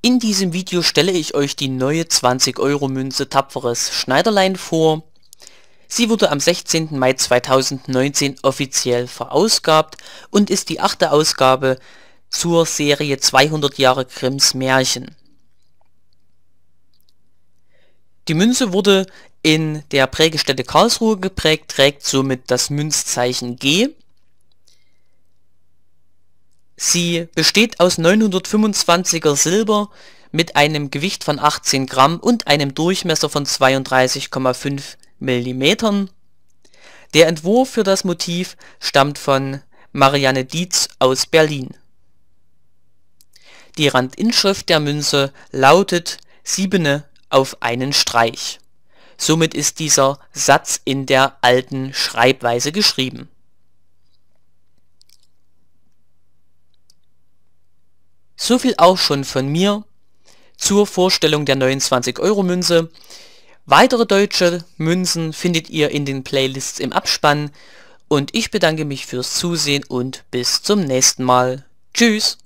In diesem Video stelle ich euch die neue 20 Euro Münze Tapferes Schneiderlein vor. Sie wurde am 16. Mai 2019 offiziell verausgabt und ist die achte Ausgabe zur Serie 200 Jahre Grimms Märchen. Die Münze wurde in der Prägestätte Karlsruhe geprägt, trägt somit das Münzzeichen G. Sie besteht aus 925er Silber mit einem Gewicht von 18 Gramm und einem Durchmesser von 32,5 Millimetern. Der Entwurf für das Motiv stammt von Marianne Dietz aus Berlin. Die Randinschrift der Münze lautet Siebene auf einen Streich. Somit ist dieser Satz in der alten Schreibweise geschrieben. So viel auch schon von mir zur Vorstellung der 29-Euro-Münze. Weitere deutsche Münzen findet ihr in den Playlists im Abspann und ich bedanke mich fürs Zusehen und bis zum nächsten Mal. Tschüss!